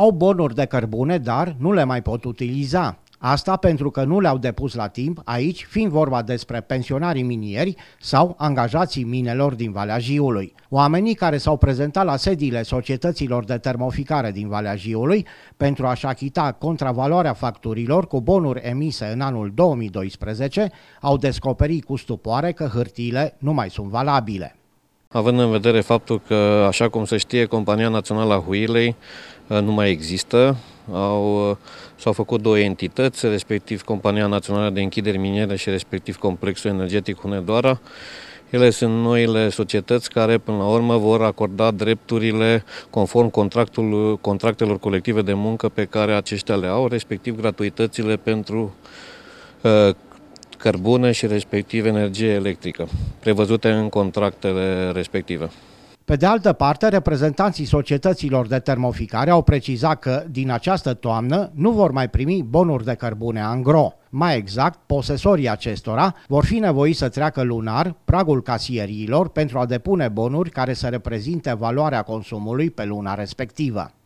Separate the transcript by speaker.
Speaker 1: Au bonuri de cărbune, dar nu le mai pot utiliza. Asta pentru că nu le-au depus la timp, aici fiind vorba despre pensionarii minieri sau angajații minelor din Valea Jiului. Oamenii care s-au prezentat la sediile societăților de termoficare din Valea Jiului pentru a-și achita contravaloarea facturilor cu bonuri emise în anul 2012 au descoperit cu stupoare că hârtiile nu mai sunt valabile.
Speaker 2: Având în vedere faptul că, așa cum se știe, Compania Națională a Huilei uh, nu mai există, au, uh, s-au făcut două entități, respectiv Compania Națională de Închideri Miniere și respectiv Complexul Energetic Hunedoara. Ele sunt noile societăți care, până la urmă, vor acorda drepturile conform contractul, contractelor colective de muncă pe care aceștia le au, respectiv gratuitățile pentru uh, cărbune și respectiv energie electrică, prevăzute în contractele respective.
Speaker 1: Pe de altă parte, reprezentanții societăților de termoficare au precizat că din această toamnă nu vor mai primi bonuri de cărbune angro. Mai exact, posesorii acestora vor fi nevoiți să treacă lunar pragul casierilor pentru a depune bonuri care să reprezinte valoarea consumului pe luna respectivă.